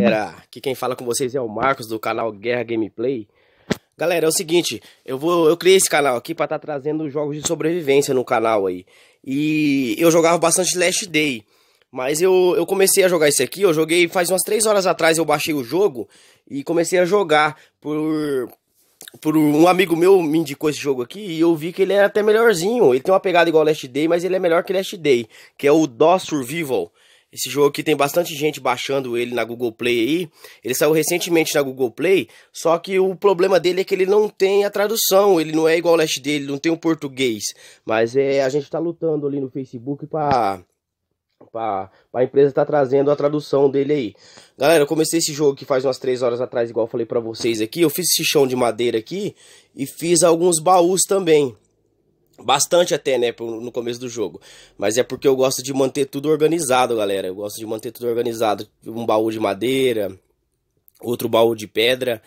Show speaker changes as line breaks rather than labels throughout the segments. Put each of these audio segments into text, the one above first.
galera, aqui quem fala com vocês é o Marcos do canal Guerra Gameplay. Galera, é o seguinte, eu vou, eu criei esse canal aqui para estar tá trazendo jogos de sobrevivência no canal aí. E eu jogava bastante Last Day, mas eu, eu comecei a jogar esse aqui, eu joguei faz umas 3 horas atrás, eu baixei o jogo e comecei a jogar por por um amigo meu me indicou esse jogo aqui e eu vi que ele é até melhorzinho. Ele tem uma pegada igual Last Day, mas ele é melhor que Last Day, que é o DOS Survival. Esse jogo que tem bastante gente baixando ele na Google Play aí. Ele saiu recentemente na Google Play, só que o problema dele é que ele não tem a tradução, ele não é igual o leste dele, não tem o português. Mas é, a gente tá lutando ali no Facebook para para a empresa tá trazendo a tradução dele aí. Galera, eu comecei esse jogo que faz umas 3 horas atrás, igual eu falei para vocês aqui. Eu fiz esse chão de madeira aqui e fiz alguns baús também. Bastante até, né, no começo do jogo. Mas é porque eu gosto de manter tudo organizado, galera. Eu gosto de manter tudo organizado. Um baú de madeira, outro baú de pedra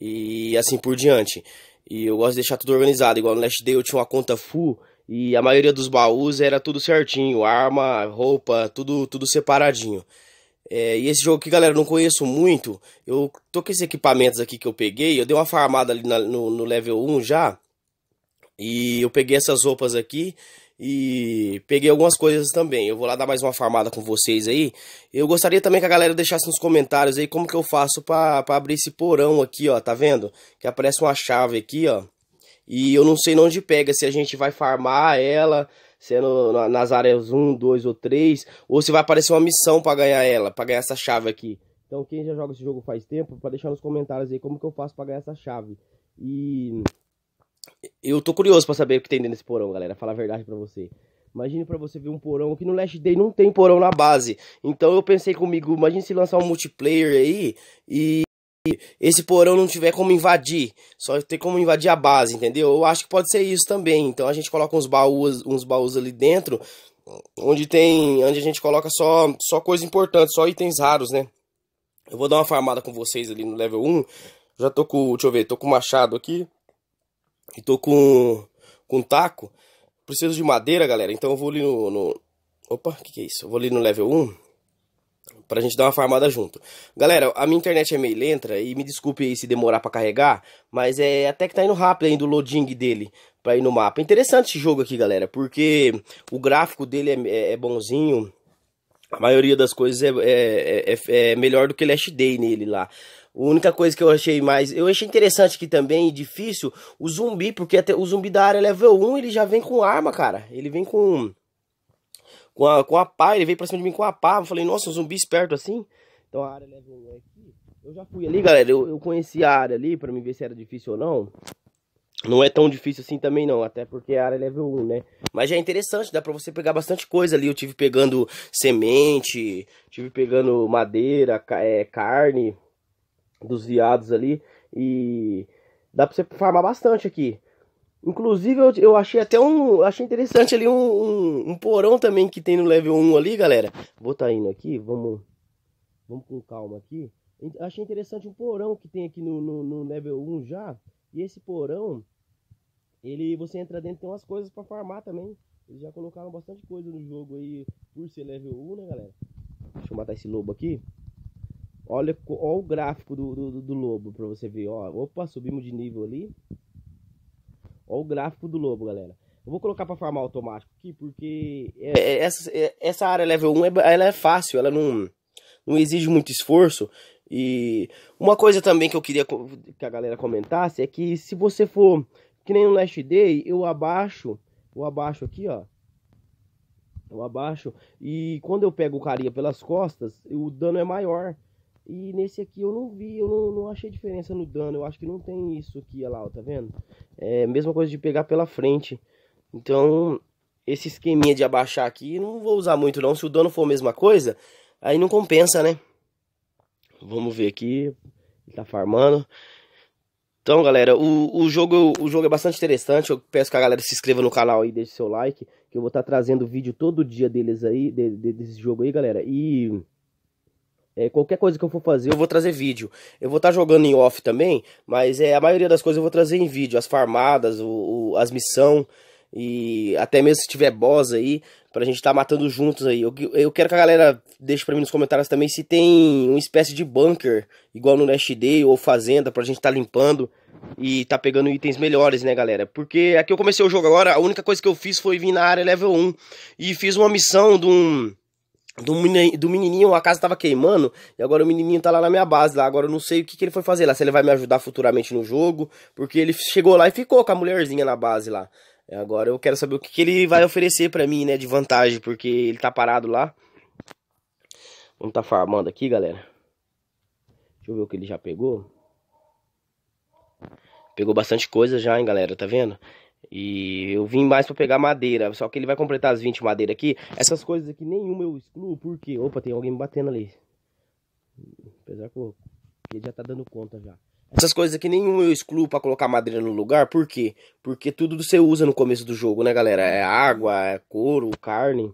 e assim por diante. E eu gosto de deixar tudo organizado. Igual no Last Day eu tinha uma conta full e a maioria dos baús era tudo certinho. Arma, roupa, tudo, tudo separadinho. É, e esse jogo aqui, galera, eu não conheço muito. Eu tô com esses equipamentos aqui que eu peguei. Eu dei uma farmada ali na, no, no level 1 já. E eu peguei essas roupas aqui e peguei algumas coisas também. Eu vou lá dar mais uma farmada com vocês aí. Eu gostaria também que a galera deixasse nos comentários aí como que eu faço para abrir esse porão aqui, ó. Tá vendo? Que aparece uma chave aqui, ó. E eu não sei onde pega, se a gente vai farmar ela, sendo é nas áreas 1, 2 ou 3, ou se vai aparecer uma missão para ganhar ela, para ganhar essa chave aqui. Então quem já joga esse jogo faz tempo, para deixar nos comentários aí como que eu faço para ganhar essa chave. E eu tô curioso para saber o que tem dentro desse porão, galera. Falar a verdade para você. Imagina para você ver um porão que no Last Day não tem porão na base. Então eu pensei comigo, imagina se lançar um multiplayer aí e esse porão não tiver como invadir, só ter como invadir a base, entendeu? Eu acho que pode ser isso também. Então a gente coloca uns baús, uns baús ali dentro, onde tem, onde a gente coloca só só coisa importante, só itens raros, né? Eu vou dar uma farmada com vocês ali no level 1. Já tô com, deixa eu ver, tô com o machado aqui e tô com, com um taco. Preciso de madeira, galera. Então eu vou ali no. no... Opa, o que, que é isso? Eu vou ali no level 1 pra gente dar uma farmada junto. Galera, a minha internet é meio lenta e me desculpe aí se demorar para carregar, mas é até que tá indo rápido ainda o loading dele para ir no mapa. Interessante esse jogo aqui, galera, porque o gráfico dele é, é, é bonzinho, a maioria das coisas é, é, é, é, é melhor do que Last Day nele lá. A única coisa que eu achei mais. Eu achei interessante que também difícil o zumbi, porque até o zumbi da área level 1 ele já vem com arma, cara. Ele vem com. Com a, com a pá, ele veio pra cima de mim com a pá. Eu falei, nossa, um zumbi esperto assim. Então a área level 1 é aqui. Eu já fui ali, galera. Eu, eu conheci a área ali pra me ver se era difícil ou não não é tão difícil assim também não, até porque a área é level 1, né? Mas é interessante, dá para você pegar bastante coisa ali. Eu tive pegando semente, tive pegando madeira, é, carne dos viados ali e dá para você farmar bastante aqui. Inclusive eu, eu achei até um, achei interessante ali um, um, um, porão também que tem no level 1 ali, galera. Vou tá indo aqui, vamos vamos com calma aqui. Achei interessante um porão que tem aqui no, no, no level 1 já. E esse porão, ele, você entra dentro, tem umas coisas para farmar também. Eles já colocaram bastante coisa no jogo aí, por ser level 1, né, galera? Deixa eu matar esse lobo aqui. Olha, olha o gráfico do, do, do lobo para você ver. Ó, opa, subimos de nível ali. Olha o gráfico do lobo, galera. Eu vou colocar para farmar automático aqui, porque é, é, é essa, é, essa área level 1 é, ela é fácil, ela não, não exige muito esforço. E uma coisa também que eu queria que a galera comentasse é que se você for que nem no Last Day, eu abaixo, eu abaixo aqui, ó. Eu abaixo. E quando eu pego o carinha pelas costas, o dano é maior. E nesse aqui eu não vi, eu não, não achei diferença no dano. Eu acho que não tem isso aqui, olha lá, ó, tá vendo? É mesma coisa de pegar pela frente. Então, esse esqueminha de abaixar aqui, não vou usar muito não. Se o dano for a mesma coisa, aí não compensa, né? Vamos ver aqui. Ele tá farmando. Então, galera, o, o, jogo, o jogo é bastante interessante. Eu peço que a galera se inscreva no canal e deixe seu like. Que eu vou estar tá trazendo vídeo todo dia deles aí, de, de, desse jogo aí, galera. E é, qualquer coisa que eu for fazer, eu vou trazer vídeo. Eu vou estar tá jogando em off também, mas é, a maioria das coisas eu vou trazer em vídeo. As farmadas, o, o as missões. E até mesmo se tiver boss aí, pra gente estar tá matando juntos aí. Eu, eu quero que a galera deixe pra mim nos comentários também se tem uma espécie de bunker, igual no Nest Day ou Fazenda, pra gente estar tá limpando e tá pegando itens melhores, né, galera? Porque aqui eu comecei o jogo agora, a única coisa que eu fiz foi vir na área level 1 e fiz uma missão de um do, menininho, a casa tava queimando, e agora o menininho tá lá na minha base, lá, agora eu não sei o que, que ele foi fazer lá, se ele vai me ajudar futuramente no jogo, porque ele chegou lá e ficou com a mulherzinha na base lá. É, agora eu quero saber o que, que ele vai oferecer para mim, né, de vantagem, porque ele tá parado lá. Vamos tá farmando aqui, galera. Deixa eu ver o que ele já pegou. Pegou bastante coisa já, hein, galera, tá vendo? E eu vim mais para pegar madeira, só que ele vai completar as 20 madeiras aqui. Essas coisas aqui nenhuma eu excluo, porque... Opa, tem alguém me batendo ali. Apesar que eu... ele já tá dando conta já. Essas coisas aqui nenhum eu excluo para colocar madeira no lugar, por quê? Porque tudo você usa no começo do jogo, né, galera? É água, é couro, carne.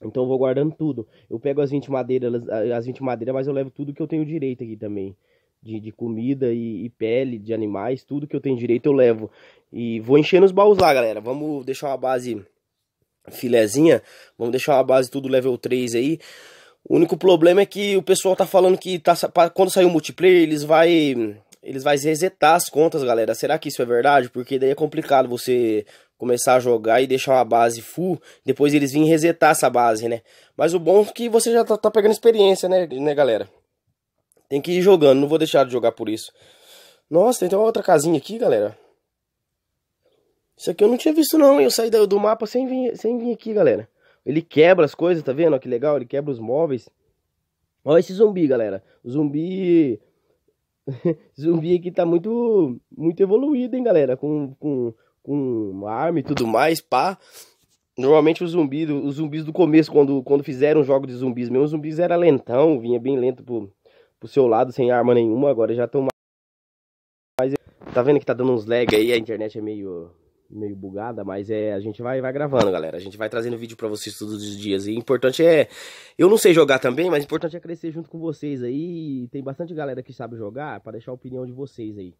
Então eu vou guardando tudo. Eu pego as 20 madeiras, as 20 madeiras, mas eu levo tudo que eu tenho direito aqui também. De, de comida e, e, pele de animais, tudo que eu tenho direito eu levo. E vou enchendo os baús lá, galera. Vamos deixar uma base filezinha. Vamos deixar uma base tudo level 3 aí. O único problema é que o pessoal tá falando que tá, quando sair o multiplayer, eles vai eles vai resetar as contas, galera. Será que isso é verdade? Porque daí é complicado você começar a jogar e deixar uma base full, depois eles vêm resetar essa base, né? Mas o bom é que você já tá, tá pegando experiência, né, né, galera? Tem que ir jogando, não vou deixar de jogar por isso. Nossa, tem uma outra casinha aqui, galera. Isso aqui eu não tinha visto não, eu saí do mapa sem vir, sem vir aqui, galera. Ele quebra as coisas, tá vendo? Olha que legal, ele quebra os móveis. Olha esse zumbi, galera. zumbi zumbi aqui tá muito, muito evoluído, hein, galera? Com, com, com arma e tudo mais, pá. Normalmente os zumbis, os zumbis do começo, quando, quando fizeram um jogo de zumbis mesmo, os zumbis era lentão, vinha bem lento pro, pro seu lado, sem arma nenhuma, agora já estão mais... Tá vendo que tá dando uns lag aí, a internet é meio meio bugada, mas é a gente vai vai gravando, galera. A gente vai trazendo vídeo para vocês todos os dias. E importante é, eu não sei jogar também, mas importante é crescer junto com vocês aí. Tem bastante galera que sabe jogar, para deixar a opinião de vocês aí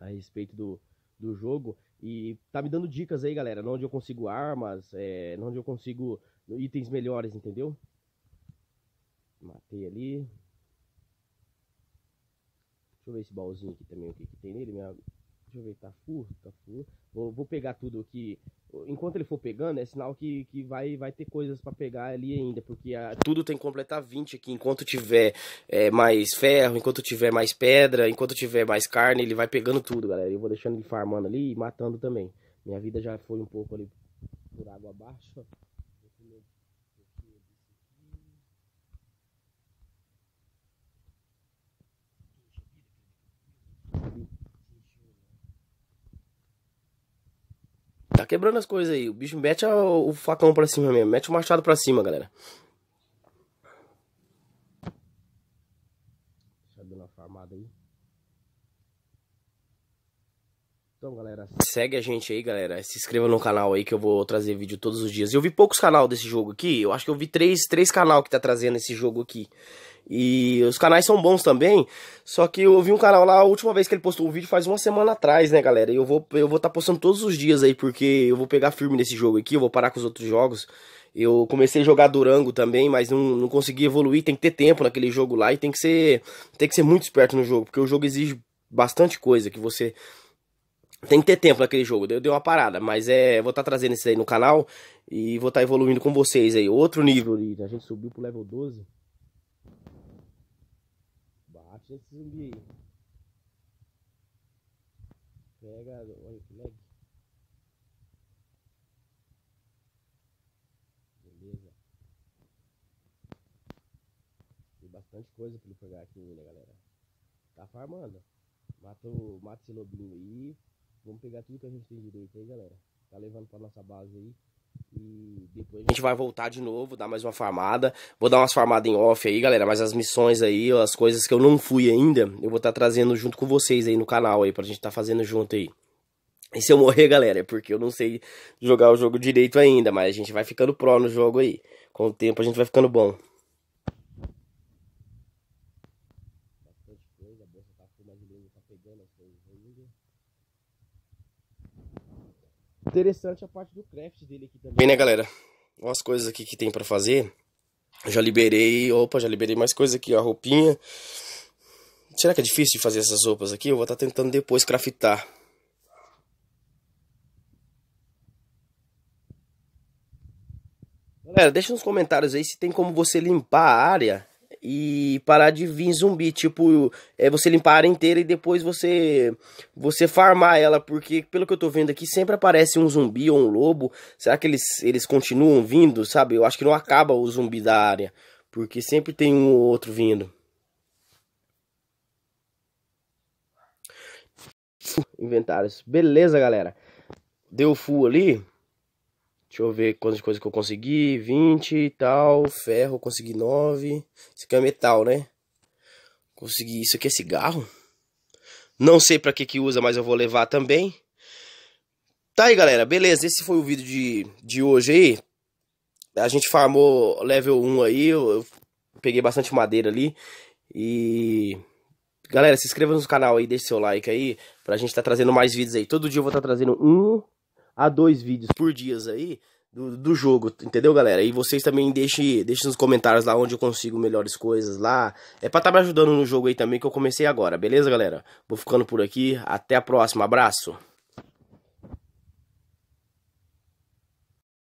a respeito do, do jogo e tá me dando dicas aí, galera, onde eu consigo armas, é, onde eu consigo itens melhores, entendeu? Matei ali. Deixa eu ver esse baúzinho aqui também, o que, que tem nele, minha Deixa eu furta. Vou, vou pegar tudo aqui. Enquanto ele for pegando, é sinal que, que vai, vai ter coisas para pegar ali ainda, porque a... tudo tem que completar 20 aqui. Enquanto tiver é, mais ferro, enquanto tiver mais pedra, enquanto tiver mais carne, ele vai pegando tudo, galera. Eu vou deixando ele farmando ali e matando também. Minha vida já foi um pouco ali por água abaixo. Thank you. Tá quebrando as coisas aí. O bicho mete o facão pra cima mesmo. Mete o machado pra cima, galera. Deixa eu uma farmada aí. Então, galera, segue a gente aí, galera. Se inscreva no canal aí que eu vou trazer vídeo todos os dias. Eu vi poucos canal desse jogo aqui. Eu acho que eu vi três, três canal que tá trazendo esse jogo aqui. E os canais são bons também. Só que eu vi um canal lá, a última vez que ele postou um vídeo faz uma semana atrás, né, galera? E eu vou eu vou estar tá postando todos os dias aí, porque eu vou pegar firme nesse jogo aqui, eu vou parar com os outros jogos. Eu comecei a jogar Durango também, mas não, não consegui evoluir, tem que ter tempo naquele jogo lá e tem que ser tem que ser muito esperto no jogo, porque o jogo exige bastante coisa que você tem que ter tempo naquele jogo, deu, deu uma parada, mas é, vou estar tá trazendo isso aí no canal e vou estar tá evoluindo com vocês aí, outro nível, a gente subiu pro level 12 esse zumbi aí. Pega, olha que leg Beleza. Tem bastante coisa pra ele pegar aqui ainda, galera. Tá farmando. Mata, o, mata esse lobinho aí. Vamos pegar tudo que a gente tem direito aí, galera. Tá levando pra nossa base aí. E depois a gente vai voltar de novo, dar mais uma farmada. Vou dar umas farmadas em off aí, galera. Mas as missões aí, as coisas que eu não fui ainda, eu vou estar tá trazendo junto com vocês aí no canal aí, pra gente estar tá fazendo junto aí. E se eu morrer, galera, é porque eu não sei jogar o jogo direito ainda, mas a gente vai ficando pró no jogo aí. Com o tempo a gente vai ficando bom. Interessante a parte do craft dele aqui também. Bem, né, galera? Olha as coisas aqui que tem para fazer. Já liberei, opa, já liberei mais coisa aqui, ó, a roupinha. Será que é difícil de fazer essas roupas aqui? Eu vou estar tá tentando depois craftar. Galera, deixa nos comentários aí se tem como você limpar a área e parar de vir zumbi, tipo, é você limpar a área inteira e depois você você farmar ela, porque pelo que eu tô vendo aqui, sempre aparece um zumbi ou um lobo. Será que eles eles continuam vindo, sabe? Eu acho que não acaba o zumbi da área, porque sempre tem um ou outro vindo. Inventários. Beleza, galera. Deu full ali. Deixa eu ver quantas coisas que eu consegui. 20 e tal. Ferro, consegui 9. Isso aqui é metal, né? Consegui. Isso aqui é cigarro? Não sei pra que que usa, mas eu vou levar também. Tá aí, galera. Beleza, esse foi o vídeo de, de hoje aí. A gente farmou level 1 aí. Eu, eu peguei bastante madeira ali. E... Galera, se inscreva no canal aí, deixe seu like aí, pra gente estar tá trazendo mais vídeos aí. Todo dia eu vou estar tá trazendo um a dois vídeos por dias aí do, do jogo, entendeu, galera? E vocês também deixem, deixem nos comentários lá onde eu consigo melhores coisas lá. É pra estar tá me ajudando no jogo aí também que eu comecei agora, beleza, galera? Vou ficando por aqui. Até a próxima. Abraço.